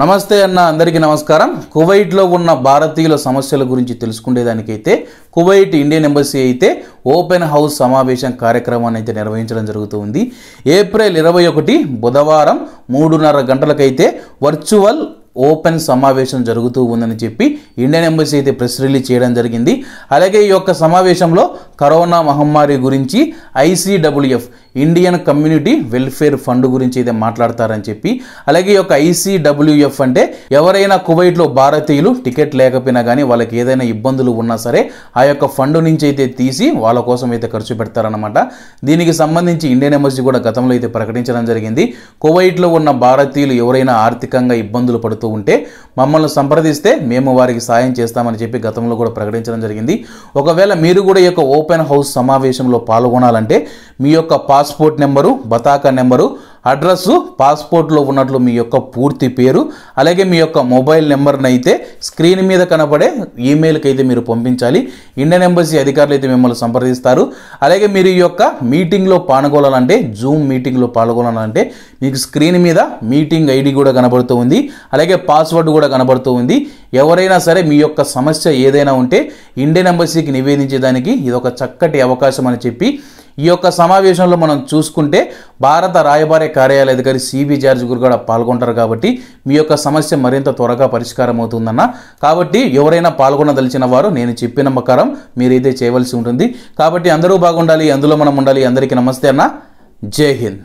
నమస్తే అన్న అందరికీ నమస్కారం కువైట్లో ఉన్న భారతీయుల సమస్యల గురించి తెలుసుకునేదానికైతే కువైట్ ఇండియన్ ఎంబసీ అయితే ఓపెన్ హౌస్ సమావేశం కార్యక్రమాన్ని అయితే నిర్వహించడం జరుగుతుంది ఏప్రిల్ ఇరవై ఒకటి బుధవారం మూడున్నర గంటలకైతే వర్చువల్ ఓపెన్ సమావేశం జరుగుతూ ఉందని చెప్పి ఇండియన్ ఎంబసీ అయితే ప్రెస్ రిలీజ్ చేయడం జరిగింది అలాగే ఈ యొక్క సమావేశంలో కరోనా మహమ్మారి గురించి ICWF Indian community welfare fund గురించి అయితే మాట్లాడతారని చెప్పి అలాగే ఒక యొక్క ఐసీడబ్ల్యూఎఫ్ అంటే ఎవరైనా కువైట్లో భారతీయులు టికెట్ లేకపోయినా కానీ వాళ్ళకి ఏదైనా ఇబ్బందులు ఉన్నా సరే ఆ యొక్క ఫండ్ నుంచి అయితే తీసి వాళ్ళ కోసం అయితే ఖర్చు పెడతారనమాట దీనికి సంబంధించి ఇండియన్ ఎంబసీ కూడా గతంలో అయితే ప్రకటించడం జరిగింది కువైట్లో ఉన్న భారతీయులు ఎవరైనా ఆర్థికంగా ఇబ్బందులు పడుతూ ఉంటే మమ్మల్ని సంప్రదిస్తే మేము వారికి సాయం చేస్తామని చెప్పి గతంలో కూడా ప్రకటించడం జరిగింది ఒకవేళ మీరు కూడా ఈ యొక్క ఓపెన్ హౌస్ సమావేశంలో పాల్గొనాలంటే మీ యొక్క పాస్పోర్ట్ నెంబరు బతాకా నెంబరు అడ్రస్ పాస్పోర్ట్లో ఉన్నట్లు మీ యొక్క పూర్తి పేరు అలాగే మీ యొక్క మొబైల్ నెంబర్ని అయితే స్క్రీన్ మీద కనపడే ఈమెయిల్కి అయితే మీరు పంపించాలి ఇండియన్ ఎంబసీ అధికారులు అయితే మిమ్మల్ని సంప్రదిస్తారు అలాగే మీరు ఈ యొక్క మీటింగ్లో పాల్గొనాలంటే జూమ్ మీటింగ్లో పాల్గొనాలంటే మీకు స్క్రీన్ మీద మీటింగ్ ఐడి కూడా కనబడుతూ ఉంది అలాగే పాస్వర్డ్ కూడా కనబడుతూ ఉంది ఎవరైనా సరే మీ యొక్క సమస్య ఏదైనా ఉంటే ఇండియన్ ఎంబసీకి నివేదించేదానికి ఇది ఒక చక్కటి అవకాశం అని చెప్పి ఈ యొక్క సమావేశంలో మనం చూసుకుంటే భారత రాయబారి కార్యాలయ అధికారి సిబి జార్జ్ గురు కూడా పాల్గొంటారు కాబట్టి మీ యొక్క సమస్య మరింత త్వరగా పరిష్కారం అవుతుందన్న కాబట్టి ఎవరైనా పాల్గొనదలిచిన వారు నేను చెప్పిన ప్రకారం మీరైతే చేయవలసి ఉంటుంది కాబట్టి అందరూ బాగుండాలి అందులో మనం ఉండాలి అందరికీ నమస్తే అన్న జై హింద్